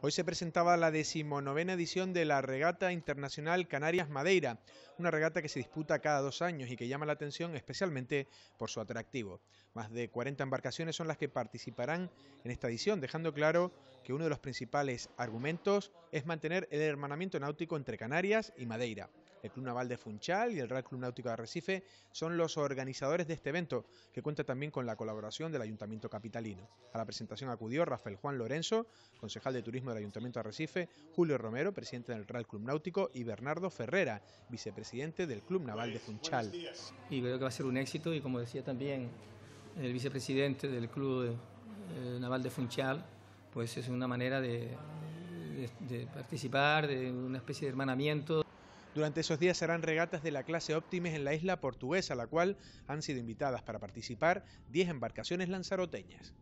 Hoy se presentaba la decimonovena edición de la Regata Internacional Canarias Madeira, una regata que se disputa cada dos años y que llama la atención especialmente por su atractivo. Más de 40 embarcaciones son las que participarán en esta edición, dejando claro que uno de los principales argumentos es mantener el hermanamiento náutico entre Canarias y Madeira el Club Naval de Funchal y el Real Club Náutico de Arrecife son los organizadores de este evento, que cuenta también con la colaboración del Ayuntamiento Capitalino. A la presentación acudió Rafael Juan Lorenzo, concejal de Turismo del Ayuntamiento de Arrecife, Julio Romero, presidente del Real Club Náutico, y Bernardo Ferrera, vicepresidente del Club Naval de Funchal. Y creo que va a ser un éxito y como decía también el vicepresidente del Club eh, Naval de Funchal, pues es una manera de participar, de una especie de hermanamiento. Durante esos días serán regatas de la clase Óptimes en la isla portuguesa, a la cual han sido invitadas para participar 10 embarcaciones lanzaroteñas.